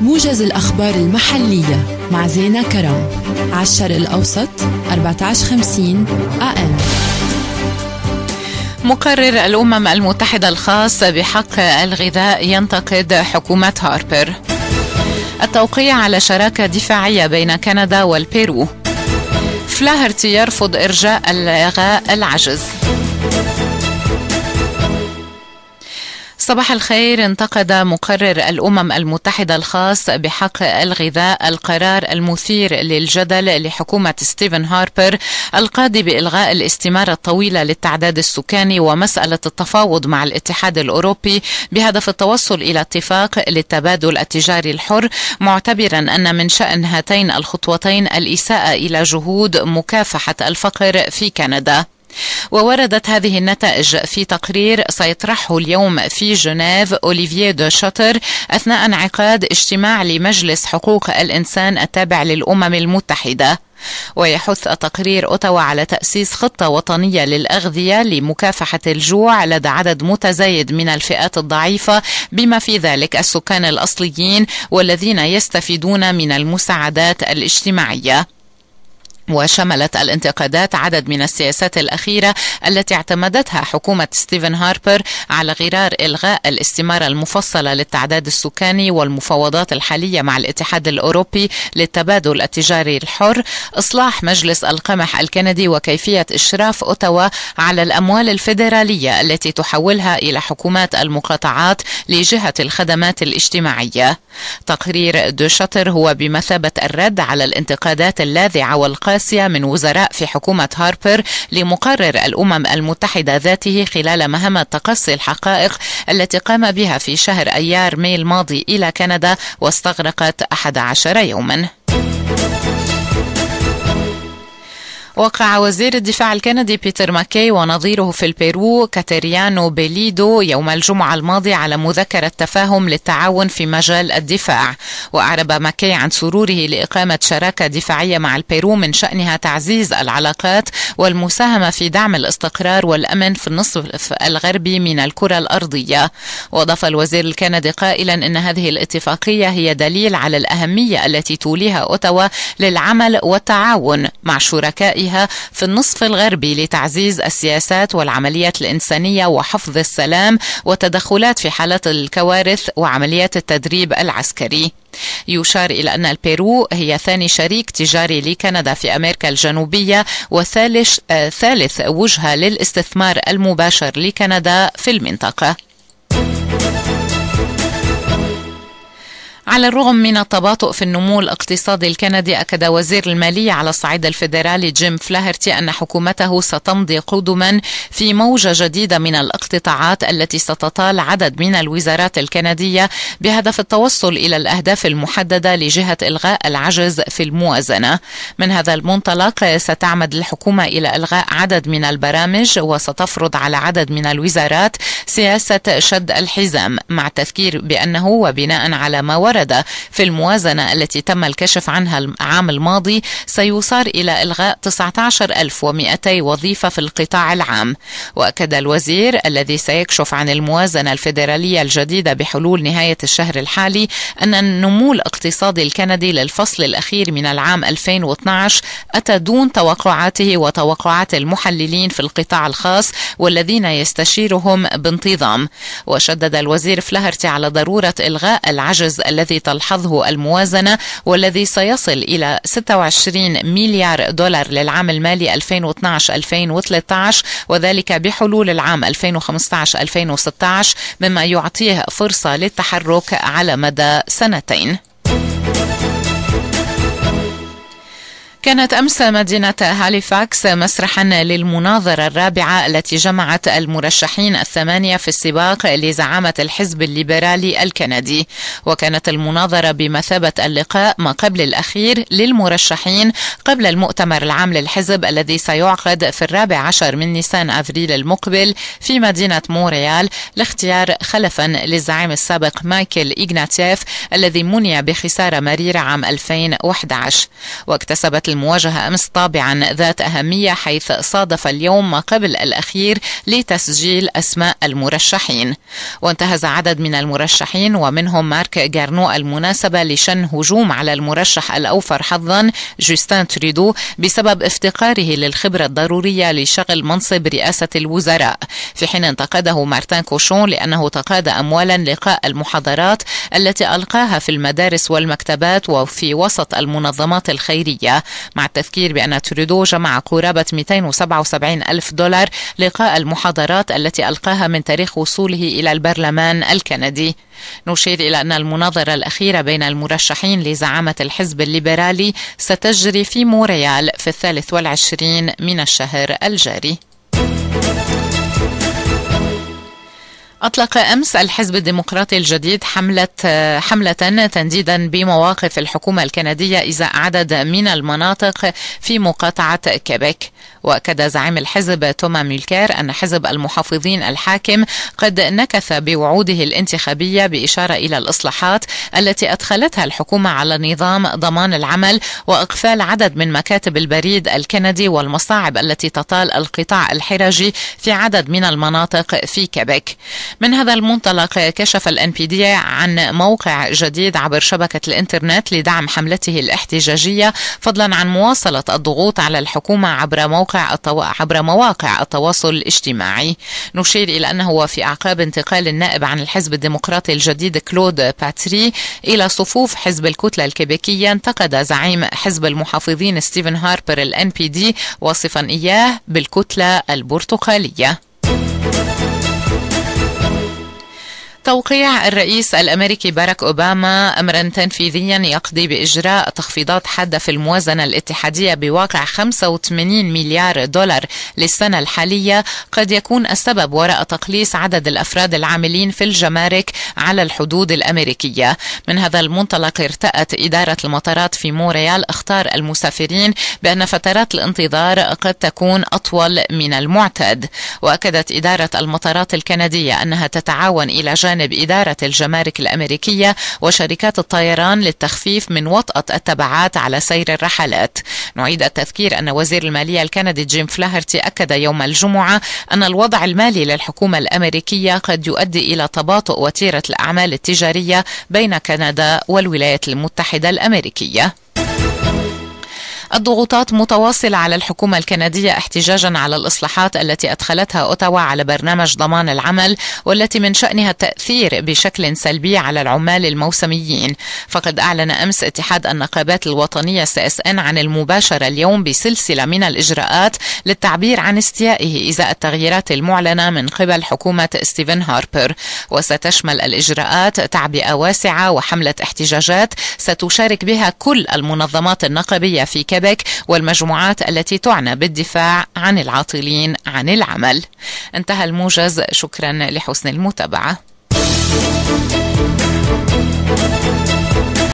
موجز الأخبار المحلية مع زينة كرم عشر الأوسط 1450 أم مقرر الأمم المتحدة الخاص بحق الغذاء ينتقد حكومة هاربر التوقيع على شراكة دفاعية بين كندا والبيرو فلاهرتي يرفض إرجاء الغاء العجز صباح الخير انتقد مقرر الامم المتحده الخاص بحق الغذاء القرار المثير للجدل لحكومه ستيفن هاربر القاضي بالغاء الاستماره الطويله للتعداد السكاني ومساله التفاوض مع الاتحاد الاوروبي بهدف التوصل الى اتفاق للتبادل التجاري الحر معتبرا ان من شان هاتين الخطوتين الاساءه الى جهود مكافحه الفقر في كندا ووردت هذه النتائج في تقرير سيطرحه اليوم في جنيف اوليفييه دو شوتر أثناء انعقاد اجتماع لمجلس حقوق الإنسان التابع للأمم المتحدة ويحث تقرير أوتاوا على تأسيس خطة وطنية للأغذية لمكافحة الجوع لدى عدد متزايد من الفئات الضعيفة بما في ذلك السكان الأصليين والذين يستفيدون من المساعدات الاجتماعية وشملت الانتقادات عدد من السياسات الأخيرة التي اعتمدتها حكومة ستيفن هاربر على غرار إلغاء الاستمارة المفصلة للتعداد السكاني والمفاوضات الحالية مع الاتحاد الأوروبي للتبادل التجاري الحر إصلاح مجلس القمح الكندي وكيفية إشراف أوتاوا على الأموال الفيدرالية التي تحولها إلى حكومات المقاطعات لجهة الخدمات الاجتماعية تقرير دوشاتر هو بمثابة الرد على الانتقادات اللاذعة والقاسية آسيا من وزراء في حكومة هاربر لمقرر الأمم المتحدة ذاته خلال مهمة تقصي الحقائق التي قام بها في شهر أيار ميل الماضي إلى كندا واستغرقت 11 يوما وقع وزير الدفاع الكندي بيتر ماكي ونظيره في البيرو كاتريانو بيليدو يوم الجمعة الماضي على مذكرة تفاهم للتعاون في مجال الدفاع وأعرب ماكي عن سروره لإقامة شراكة دفاعية مع البيرو من شأنها تعزيز العلاقات والمساهمة في دعم الاستقرار والأمن في النصف الغربي من الكرة الأرضية وأضاف الوزير الكندي قائلا إن هذه الاتفاقية هي دليل على الأهمية التي توليها أوتاوا للعمل والتعاون مع شركائها بها في النصف الغربي لتعزيز السياسات والعمليات الإنسانية وحفظ السلام وتدخلات في حالات الكوارث وعمليات التدريب العسكري يشار إلى أن البيرو هي ثاني شريك تجاري لكندا في أمريكا الجنوبية وثالث آه، ثالث وجهة للاستثمار المباشر لكندا في المنطقة على الرغم من التباطؤ في النمو الاقتصادي الكندي أكد وزير المالية على الصعيد الفيدرالي جيم فلاهرتي أن حكومته ستمضي قدما في موجة جديدة من الاقتطاعات التي ستطال عدد من الوزارات الكندية بهدف التوصل إلى الأهداف المحددة لجهة إلغاء العجز في الموازنة من هذا المنطلق ستعمد الحكومة إلى إلغاء عدد من البرامج وستفرض على عدد من الوزارات سياسة شد الحزام مع التذكير بأنه وبناء على ما ورد في الموازنة التي تم الكشف عنها العام الماضي سيصار إلى إلغاء 19200 وظيفة في القطاع العام وأكد الوزير الذي سيكشف عن الموازنة الفيدرالية الجديدة بحلول نهاية الشهر الحالي أن النمو الاقتصادي الكندي للفصل الأخير من العام 2012 أتى دون توقعاته وتوقعات المحللين في القطاع الخاص والذين يستشيرهم بانتظام وشدد الوزير فلهرتي على ضرورة إلغاء العجز الذي الذي تلحظه الموازنة والذي سيصل إلى 26 مليار دولار للعام المالي 2012-2013 وذلك بحلول العام 2015-2016 مما يعطيه فرصة للتحرك على مدى سنتين كانت أمس مدينة هاليفاكس مسرحا للمناظرة الرابعة التي جمعت المرشحين الثمانية في السباق لزعامة الحزب الليبرالي الكندي وكانت المناظرة بمثابة اللقاء ما قبل الأخير للمرشحين قبل المؤتمر العام للحزب الذي سيعقد في الرابع عشر من نيسان أفريل المقبل في مدينة مونريال لاختيار خلفا للزعيم السابق مايكل إيغناتيف الذي مني بخسارة مريرة عام 2011 واكتسبت المواجهة أمس طابعا ذات أهمية حيث صادف اليوم ما قبل الأخير لتسجيل أسماء المرشحين وانتهز عدد من المرشحين ومنهم مارك جارنو المناسبة لشن هجوم على المرشح الأوفر حظا جوستان تريدو بسبب افتقاره للخبرة الضرورية لشغل منصب رئاسة الوزراء في حين انتقده مارتان كوشون لأنه تقاضى أموالا لقاء المحاضرات التي ألقاها في المدارس والمكتبات وفي وسط المنظمات الخيرية مع التذكير بأن تريدو جمع قرابة 277 ألف دولار لقاء المحاضرات التي ألقاها من تاريخ وصوله إلى البرلمان الكندي نشير إلى أن المناظرة الأخيرة بين المرشحين لزعامة الحزب الليبرالي ستجري في موريال في الثالث والعشرين من الشهر الجاري أطلق أمس الحزب الديمقراطي الجديد حملة حملة تنديدا بمواقف الحكومة الكندية إزاء عدد من المناطق في مقاطعة كيبك وأكد زعيم الحزب توما ميلكير أن حزب المحافظين الحاكم قد نكث بوعوده الانتخابية بإشارة إلى الإصلاحات التي أدخلتها الحكومة على نظام ضمان العمل وإقفال عدد من مكاتب البريد الكندي والمصاعب التي تطال القطاع الحرجي في عدد من المناطق في كيبك. من هذا المنطلق كشف الان بي دي عن موقع جديد عبر شبكة الانترنت لدعم حملته الاحتجاجية فضلا عن مواصلة الضغوط على الحكومة عبر موقع التو... عبر مواقع التواصل الاجتماعي نشير إلى أنه في أعقاب انتقال النائب عن الحزب الديمقراطي الجديد كلود باتري إلى صفوف حزب الكتلة الكيبيكية انتقد زعيم حزب المحافظين ستيفن هاربر الان بي دي واصفا إياه بالكتلة البرتقالية توقيع الرئيس الامريكي باراك اوباما امرا تنفيذيا يقضي باجراء تخفيضات حاده في الموازنه الاتحاديه بواقع 85 مليار دولار للسنه الحاليه قد يكون السبب وراء تقليص عدد الافراد العاملين في الجمارك على الحدود الامريكيه. من هذا المنطلق ارتأت اداره المطارات في مونريال اخطار المسافرين بان فترات الانتظار قد تكون اطول من المعتاد. واكدت اداره المطارات الكنديه انها تتعاون الى جانب الجانب إدارة الجمارك الأمريكية وشركات الطيران للتخفيف من وطأة التبعات على سير الرحلات نعيد التذكير أن وزير المالية الكندي جيم فلاهرتي أكد يوم الجمعة أن الوضع المالي للحكومة الأمريكية قد يؤدي إلى تباطؤ وتيرة الأعمال التجارية بين كندا والولايات المتحدة الأمريكية الضغوطات متواصلة على الحكومة الكندية احتجاجا على الإصلاحات التي أدخلتها أوتاوا على برنامج ضمان العمل والتي من شأنها التأثير بشكل سلبي على العمال الموسميين فقد أعلن أمس اتحاد النقابات الوطنية CSN عن المباشرة اليوم بسلسلة من الإجراءات للتعبير عن استيائه إزاء التغييرات المعلنة من قبل حكومة ستيفن هاربر وستشمل الإجراءات تعبئة واسعة وحملة احتجاجات ستشارك بها كل المنظمات النقابية في كبير كيبك والمجموعات التي تعنى بالدفاع عن العاطلين عن العمل انتهى الموجز شكرا لحسن المتابعه